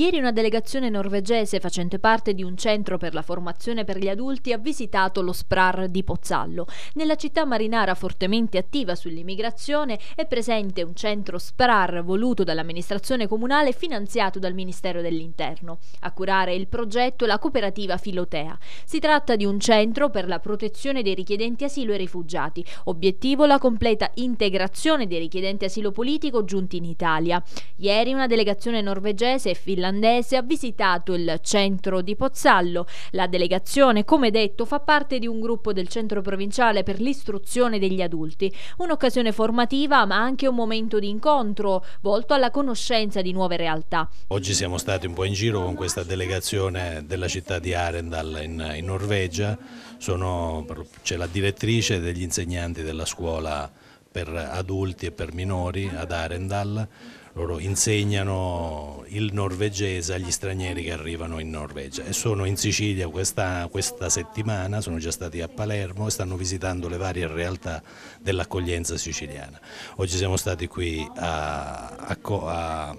Ieri una delegazione norvegese facente parte di un centro per la formazione per gli adulti ha visitato lo SPRAR di Pozzallo. Nella città marinara fortemente attiva sull'immigrazione è presente un centro SPRAR voluto dall'amministrazione comunale e finanziato dal Ministero dell'Interno. A curare il progetto la cooperativa Filotea. Si tratta di un centro per la protezione dei richiedenti asilo e rifugiati. Obiettivo la completa integrazione dei richiedenti asilo politico giunti in Italia. Ieri una delegazione norvegese e finlandese finlandese ha visitato il centro di Pozzallo. La delegazione, come detto, fa parte di un gruppo del centro provinciale per l'istruzione degli adulti. Un'occasione formativa ma anche un momento di incontro volto alla conoscenza di nuove realtà. Oggi siamo stati un po' in giro con questa delegazione della città di Arendal in, in Norvegia. C'è la direttrice degli insegnanti della scuola per adulti e per minori ad Arendal, loro insegnano il norvegese agli stranieri che arrivano in Norvegia e sono in Sicilia questa, questa settimana, sono già stati a Palermo e stanno visitando le varie realtà dell'accoglienza siciliana. Oggi siamo stati qui a, a, a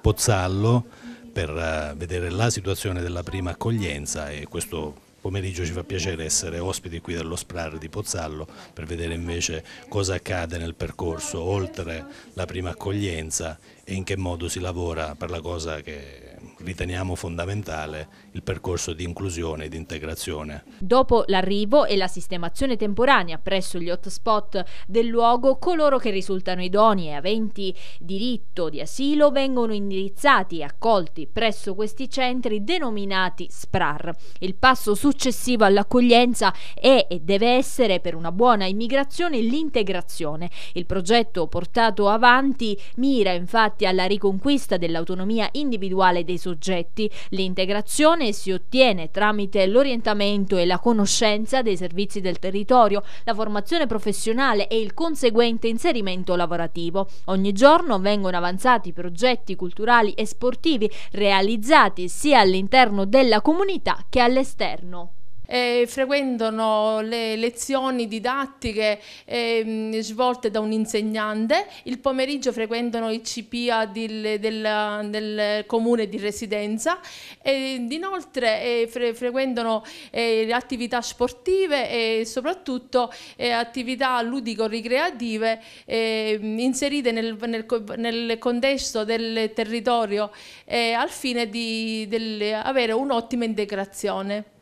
Pozzallo per eh, vedere la situazione della prima accoglienza e questo pomeriggio ci fa piacere essere ospiti qui dello SPRAR di Pozzallo per vedere invece cosa accade nel percorso oltre la prima accoglienza e in che modo si lavora per la cosa che riteniamo fondamentale, il percorso di inclusione e di integrazione. Dopo l'arrivo e la sistemazione temporanea presso gli hotspot del luogo, coloro che risultano idoni e aventi diritto di asilo vengono indirizzati e accolti presso questi centri denominati SPRAR. Il passo su successivo all'accoglienza è e deve essere per una buona immigrazione l'integrazione. Il progetto portato avanti mira infatti alla riconquista dell'autonomia individuale dei soggetti. L'integrazione si ottiene tramite l'orientamento e la conoscenza dei servizi del territorio, la formazione professionale e il conseguente inserimento lavorativo. Ogni giorno vengono avanzati progetti culturali e sportivi realizzati sia all'interno della comunità che all'esterno eh, frequentano le lezioni didattiche eh, svolte da un insegnante, il pomeriggio frequentano i CPA del, del, del comune di residenza ed inoltre eh, fre frequentano le eh, attività sportive e soprattutto eh, attività ludico-ricreative ehm, inserite nel, nel, nel, contesto del territorio eh, al fine di del, avere un'ottima integrazione.